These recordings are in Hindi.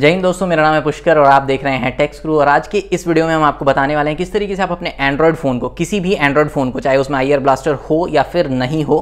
जय हिंद दोस्तों मेरा नाम है पुष्कर और आप देख रहे हैं टेक्स क्रू और आज के इस वीडियो में हम आपको बताने वाले हैं किस तरीके से आप अपने एंड्रॉयड फ़ोन को किसी भी एंड्रॉयड फ़ोन को चाहे उसमें आईआर ब्लास्टर हो या फिर नहीं हो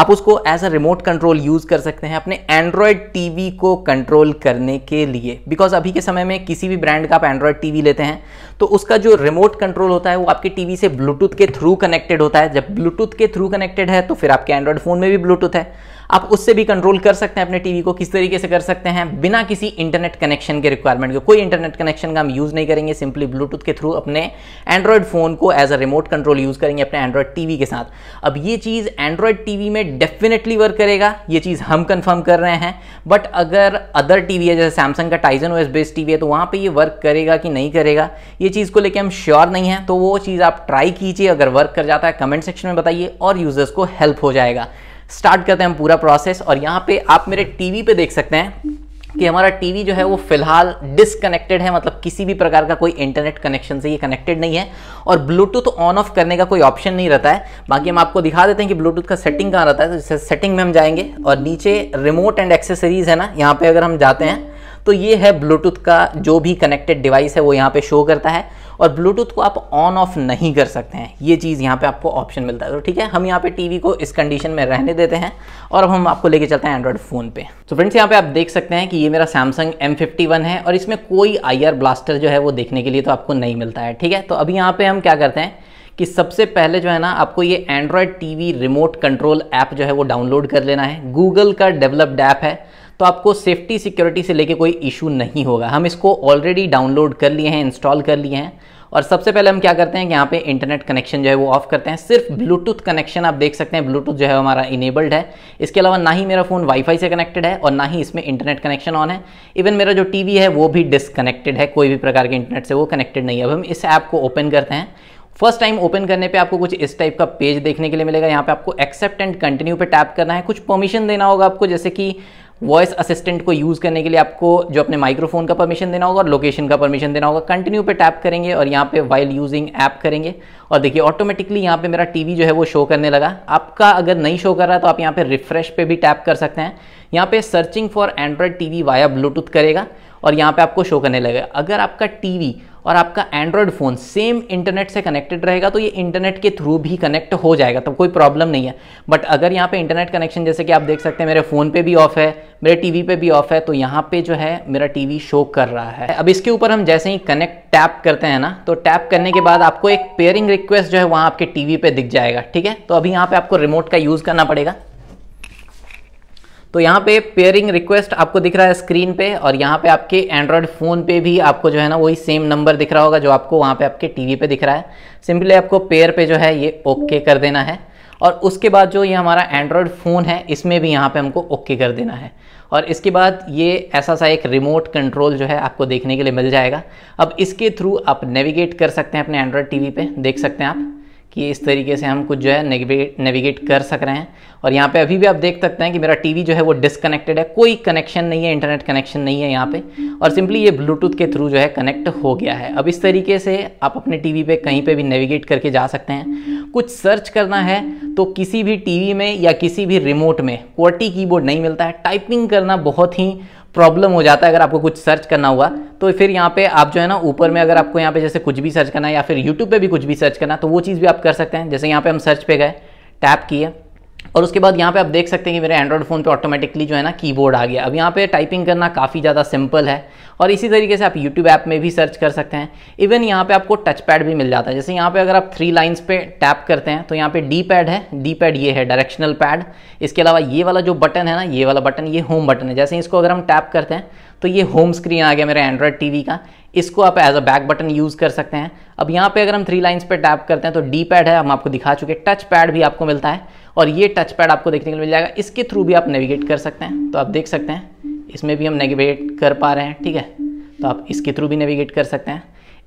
आप उसको as a remote control use कर सकते हैं अपने एंड्रॉयड टीवी को कंट्रोल करने के लिए बिकॉज अभी के समय में किसी भी ब्रांड का आप एंड्रॉयड टीवी लेते हैं तो उसका जो रिमोट कंट्रोल होता है वो आपके टीवी से ब्लूटूथ के थ्रू कनेक्टेड होता है जब ब्लूटूथ के थ्रू कनेक्टेड है तो फिर आपके एंड्रॉयड फ़ोन में भी ब्लूटूथ है आप उससे भी कंट्रोल कर सकते हैं अपने टीवी को किस तरीके से कर सकते हैं बिना किसी इंटरनेट कनेक्शन के रिक्वायरमेंट के कोई इंटरनेट कनेक्शन का हम यूज़ नहीं करेंगे सिंपली ब्लूटूथ के थ्रू अपने एंड्रॉयड फ़ोन को as a remote control use करेंगे अपने एंड्रॉयड टीवी के साथ अब ये चीज़ एंड्रॉयड टीवी में डेफिनेटली वर्क करेगा ये चीज़ हम कंफर्म कर रहे हैं बट अगर अदर टीवी है जैसे सैमसंग का टाइजन ओएस बेस्ड टीवी है तो वहाँ पर ये वर्क करेगा कि नहीं करेगा ये चीज़ को लेकर हम श्योर नहीं है तो वो चीज़ आप ट्राई कीजिए अगर वर्क कर जाता है कमेंट सेक्शन में बताइए और यूज़र्स को हेल्प हो जाएगा स्टार्ट करते हैं हम पूरा प्रोसेस और यहाँ पे आप मेरे टीवी पे देख सकते हैं कि हमारा टीवी जो है वो फिलहाल डिसकनेक्टेड है मतलब किसी भी प्रकार का कोई इंटरनेट कनेक्शन से ये कनेक्टेड नहीं है और ब्लूटूथ ऑन ऑफ करने का कोई ऑप्शन नहीं रहता है बाकी हम आपको दिखा देते हैं कि ब्लूटूथ का सेटिंग कहाँ रहता है तो जैसे सेटिंग में हम जाएंगे और नीचे रिमोट एंड एक्सेसरीज है ना यहाँ पर अगर हम जाते हैं तो ये है ब्लूटूथ का जो भी कनेक्टेड डिवाइस है वो यहाँ पे शो करता है और ब्लूटूथ को आप ऑन ऑफ नहीं कर सकते हैं ये चीज़ यहाँ पे आपको ऑप्शन मिलता है तो ठीक है हम यहाँ पे टीवी को इस कंडीशन में रहने देते हैं और अब हम आपको लेके चलते हैं एंड्रॉयड फ़ोन पे तो फ्रेंड्स यहाँ पे आप देख सकते हैं कि ये मेरा सैमसंग एम है और इसमें कोई आई ब्लास्टर जो है वो देखने के लिए तो आपको नहीं मिलता है ठीक है तो अभी यहाँ पर हम क्या करते हैं कि सबसे पहले जो है ना आपको ये Android T remote control app जो है वो डाउनलोड कर लेना है गूगल का डेवलप्ड ऐप है तो आपको सेफ्टी सिक्योरिटी से लेके कोई इशू नहीं होगा हम इसको ऑलरेडी डाउनलोड कर लिए हैं इंस्टॉल कर लिए हैं और सबसे पहले हम क्या करते हैं कि यहाँ पे इंटरनेट कनेक्शन जो है वो ऑफ करते हैं सिर्फ ब्लूटूथ कनेक्शन आप देख सकते हैं ब्लूटूथ जो है हमारा इनेबल्ड है इसके अलावा ना ही मेरा फ़ोन वाईफाई से कनेक्टेड है और ना ही इसमें इंटरनेट कनेक्शन ऑन है इवन मेरा जो टीवी है वो भी डिसकनेक्टेड है कोई भी प्रकार के इंटरनेट से वो कनेक्टेड नहीं है अब हम इस ऐप को ओपन करते हैं फर्स्ट टाइम ओपन करने पे आपको कुछ इस टाइप का पेज देखने के लिए मिलेगा यहाँ पे आपको एक्सेप्ट एंड कंटिन्यू पे टैप करना है कुछ परमिशन देना होगा आपको जैसे कि वॉइस असिस्टेंट को यूज़ करने के लिए आपको जो अपने माइक्रोफोन का परमिशन देना होगा और लोकेशन का परमिशन देना होगा कंटिन्यू पे टैप करेंगे और यहाँ पे वाइल यूजिंग ऐप करेंगे और देखिए ऑटोमेटिकली यहाँ पे मेरा टीवी जो है वो शो करने लगा आपका अगर नहीं शो कर रहा तो आप यहाँ पे रिफ्रेश पे भी टैप कर सकते हैं यहाँ पे searching for Android TV via Bluetooth करेगा और यहाँ पे आपको शो करने लगेगा अगर आपका टीवी और आपका एंड्रॉयड फ़ोन सेम इंटरनेट से कनेक्टेड रहेगा तो ये इंटरनेट के थ्रू भी कनेक्ट हो जाएगा तब तो कोई प्रॉब्लम नहीं है बट अगर यहाँ पे इंटरनेट कनेक्शन जैसे कि आप देख सकते हैं मेरे फ़ोन पे भी ऑफ है मेरे टीवी पे भी ऑफ है तो यहाँ पे जो है मेरा टीवी शो कर रहा है अब इसके ऊपर हम जैसे ही कनेक्ट टैप करते हैं ना तो टैप करने के बाद आपको एक पेयरिंग रिक्वेस्ट जो है वहाँ आपके टीवी पे दिख जाएगा ठीक है तो अभी यहाँ पे आपको रिमोट का यूज़ करना पड़ेगा तो यहाँ पे पेयरिंग रिक्वेस्ट आपको दिख रहा है स्क्रीन पे और यहाँ पे आपके एंड्रॉयड फ़ोन पे भी आपको जो है ना वही सेम नंबर दिख रहा होगा जो आपको वहाँ पे आपके टीवी पे दिख रहा है सिंपली आपको पेयर पे जो है ये ओके कर देना है और उसके बाद जो ये हमारा एंड्रॉयड फ़ोन है इसमें भी यहाँ पे हमको ओके कर देना है और इसके बाद ये ऐसा सा एक रिमोट कंट्रोल जो है आपको देखने के लिए मिल जाएगा अब इसके थ्रू आप नेविगेट कर सकते हैं अपने एंड्रॉयड टी पे देख सकते हैं आप कि इस तरीके से हम कुछ जो है नेविगेट नेविगेट कर सक रहे हैं और यहाँ पे अभी भी आप देख सकते हैं कि मेरा टीवी जो है वो डिसकनेक्टेड है कोई कनेक्शन नहीं है इंटरनेट कनेक्शन नहीं है यहाँ पे और सिंपली ये ब्लूटूथ के थ्रू जो है कनेक्ट हो गया है अब इस तरीके से आप अपने टीवी पे कहीं पे भी नेविगेट करके जा सकते हैं कुछ सर्च करना है तो किसी भी टीवी में या किसी भी रिमोट में क्वर्टी कीबोर्ड नहीं मिलता है टाइपिंग करना बहुत ही प्रॉब्लम हो जाता है अगर आपको कुछ सर्च करना हुआ तो फिर यहाँ पे आप जो है ना ऊपर में अगर आपको यहाँ पे जैसे कुछ भी सर्च करना है या फिर यूट्यूब पे भी कुछ भी सर्च करना तो वो चीज़ भी आप कर सकते हैं जैसे यहाँ पे हम सर्च पे गए टैप किए और उसके बाद यहाँ पे आप देख सकते हैं कि मेरे एंड्रॉइड फ़ोन पे ऑटोमेटिकली जो है ना कीबोर्ड आ गया अब यहाँ पे टाइपिंग करना काफ़ी ज़्यादा सिंपल है और इसी तरीके से आप यूट्यूब ऐप में भी सर्च कर सकते हैं इवन यहाँ पे आपको टच पैड भी मिल जाता है जैसे यहाँ पे अगर आप थ्री लाइन्स पे टैप करते हैं तो यहाँ पे डी पैड है डी पैड ये है डायरेक्शनल पैड इसके अलावा ये वाला जो बटन है ना ये वाला बटन ये होम बटन है जैसे इसको अगर हम टैप करते हैं तो ये होम स्क्रीन आ गया मेरा एंड्रॉयड टीवी का इसको आप as a back button use कर सकते हैं अब यहाँ पे अगर हम थ्री लाइन्स पे टैप करते हैं तो डी पैड है हम आपको दिखा चुके टच पैड भी आपको मिलता है और ये टच पैड आपको देखने को मिल जाएगा इसके थ्रू भी आप नेविगेट कर सकते हैं तो आप देख सकते हैं इसमें भी हम नेविगेट कर पा रहे हैं ठीक है तो आप इसके थ्रू भी नेविगेट कर सकते हैं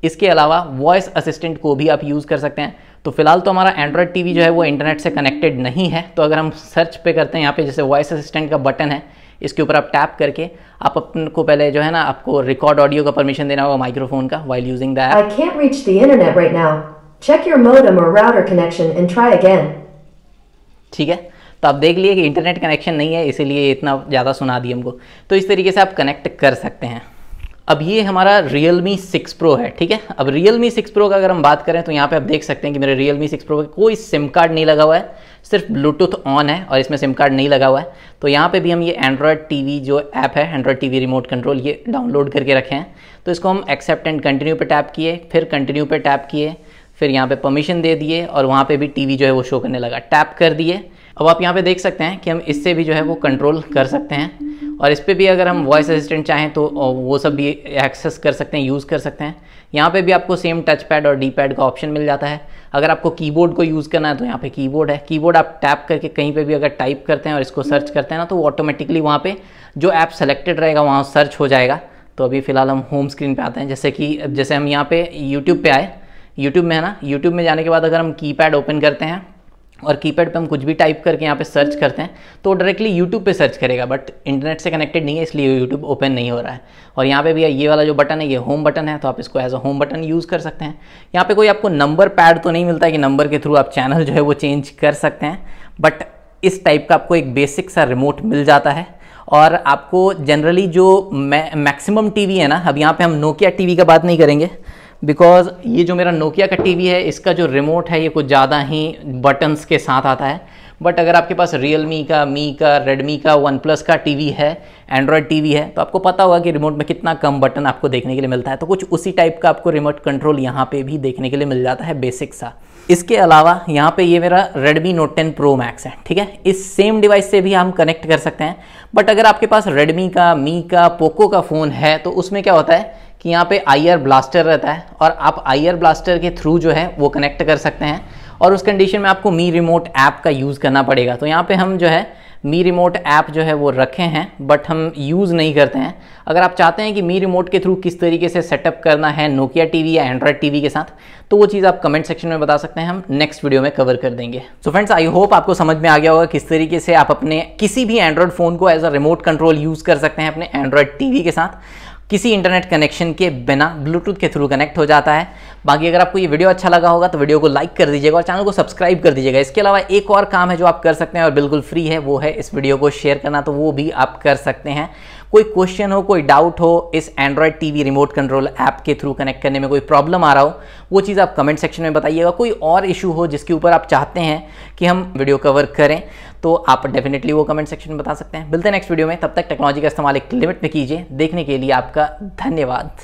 इसके अलावा वॉइस असिस्टेंट को भी आप यूज़ कर सकते हैं तो फिलहाल तो हमारा एंड्रॉयड टीवी जो है वो इंटरनेट से कनेक्टेड नहीं है तो अगर हम सर्च पे करते हैं यहाँ पे जैसे वॉइस असिस्टेंट का बटन है इसके ऊपर आप टैप करके आप अपन को पहले जो है ना आपको रिकॉर्ड ऑडियो का परमिशन देना होगा माइक्रोफोन का while using the I check your और router connection and try again ठीक है तो आप देख लिए कि इंटरनेट कनेक्शन नहीं है इसीलिए इतना ज़्यादा सुना दिए हमको तो इस तरीके से आप कनेक्ट कर सकते हैं अब ये हमारा रियल मी सिक्स प्रो है ठीक है अब रियल मी सिक्स प्रो का अगर हम बात करें तो यहाँ पे आप देख सकते हैं कि मेरे रियल मी सिक्स प्रो का कोई सिम कार्ड नहीं लगा हुआ है सिर्फ ब्लूटूथ ऑन है और इसमें सिम कार्ड नहीं लगा हुआ है तो यहाँ पे भी हम ये एंड्रॉयड वी जो ऐप है एंड्रॉयड वी रिमोट कंट्रोल ये डाउनलोड करके रखे हैं तो इसको हम एक्सेप्ट एंड कंटिन्यू पे टैप किए फिर कंटिन्यू पे टैप किए फिर यहाँ पे परमिशन दे दिए और वहाँ पे भी टीवी जो है वो शो करने लगा टैप कर दिए अब आप यहाँ पे देख सकते हैं कि हम इससे भी जो है वो कंट्रोल कर सकते हैं और इस पर भी अगर हम वॉइस असिस्टेंट चाहें तो वो सब भी एक्सेस कर सकते हैं यूज़ कर सकते हैं यहाँ पे भी आपको सेम टच पैड और डी पैड का ऑप्शन मिल जाता है अगर आपको कीबोर्ड को यूज़ करना है तो यहाँ पे कीबोर्ड है कीबोर्ड आप टैप करके कहीं पे भी अगर टाइप करते हैं और इसको सर्च करते हैं ना तो वो ऑटोमेटिकली वहाँ पे जो ऐप सेलेक्टेड रहेगा वहाँ सर्च हो जाएगा तो अभी फ़िलहाल हम होम स्क्रीन पे आते हैं जैसे कि जैसे हम यहाँ पे यूट्यूब पे आए यूट्यूब में है ना यूट्यूब में जाने के बाद अगर हम कीपैड ओपन करते हैं और कीपैड पे हम कुछ भी टाइप करके यहाँ पे सर्च करते हैं तो डायरेक्टली यूट्यूब पे सर्च करेगा बट इंटरनेट से कनेक्टेड नहीं है इसलिए यूट्यूब ओपन नहीं हो रहा है और यहाँ पे भी ये वाला जो बटन है ये होम बटन है तो आप इसको as a home button use कर सकते हैं यहाँ पे कोई आपको नंबर पैड तो नहीं मिलता है कि नंबर के थ्रू आप चैनल जो है वो चेंज कर सकते हैं बट इस टाइप का आपको एक बेसिक सा रिमोट मिल जाता है और आपको जनरली जो मैक्सिमम टीवी है ना अब यहाँ पे हम नोकिया टीवी का बात नहीं करेंगे बिकॉज ये जो मेरा नोकिया का टीवी है इसका जो रिमोट है ये कुछ ज़्यादा ही बटन्स के साथ आता है बट अगर आपके पास रियल मी का मी का रेडमी का वन प्लस का टीवी है एंड्रॉयड टीवी है तो आपको पता होगा कि रिमोट में कितना कम बटन आपको देखने के लिए मिलता है तो कुछ उसी टाइप का आपको रिमोट कंट्रोल यहाँ पे भी देखने के लिए मिल जाता है बेसिक सा इसके अलावा यहाँ पे ये मेरा Redmi Note 10 Pro Max है ठीक है इस सेम डिवाइस से भी हम कनेक्ट कर सकते हैं बट अगर आपके पास Redmi का मी का पोको का फ़ोन है तो उसमें क्या होता है कि यहाँ पे आई ब्लास्टर रहता है और आप आई ब्लास्टर के थ्रू जो है वो कनेक्ट कर सकते हैं और उस कंडीशन में आपको मी रिमोट ऐप का यूज़ करना पड़ेगा तो यहाँ पे हम जो है मी रिमोट ऐप जो है वो रखे हैं बट हम यूज़ नहीं करते हैं अगर आप चाहते हैं कि मी रिमोट के थ्रू किस तरीके से सेटअप करना है नोकिया टीवी या एंड्रॉयड टीवी के साथ तो वो चीज़ आप कमेंट सेक्शन में बता सकते हैं हम नेक्स्ट वीडियो में कवर कर देंगे सो फ्रेंड्स आई होप आपको समझ में आ गया होगा किस तरीके से आप अपने किसी भी एंड्रॉयड फ़ोन को as a remote control use कर सकते हैं अपने एंड्रॉयड वी के साथ किसी इंटरनेट कनेक्शन के बिना ब्लूटूथ के थ्रू कनेक्ट हो जाता है बाकी अगर आपको ये वीडियो अच्छा लगा होगा तो वीडियो को लाइक कर दीजिएगा और चैनल को सब्सक्राइब कर दीजिएगा इसके अलावा एक और काम है जो आप कर सकते हैं और बिल्कुल फ्री है वो है इस वीडियो को शेयर करना तो वो भी आप कर सकते हैं कोई क्वेश्चन हो कोई डाउट हो इस Android TV remote control app के थ्रू कनेक्ट करने में कोई प्रॉब्लम आ रहा हो वो चीज़ आप कमेंट सेक्शन में बताइएगा कोई और इशू हो जिसके ऊपर आप चाहते हैं कि हम वीडियो कवर करें तो आप डेफिनेटली वो कमेंट सेक्शन में बता सकते हैं मिलते हैं नेक्स्ट वीडियो में तब तक टेक्नोलॉजी का इस्तेमाल एक लिमिट में कीजिए देखने के लिए आपका धन्यवाद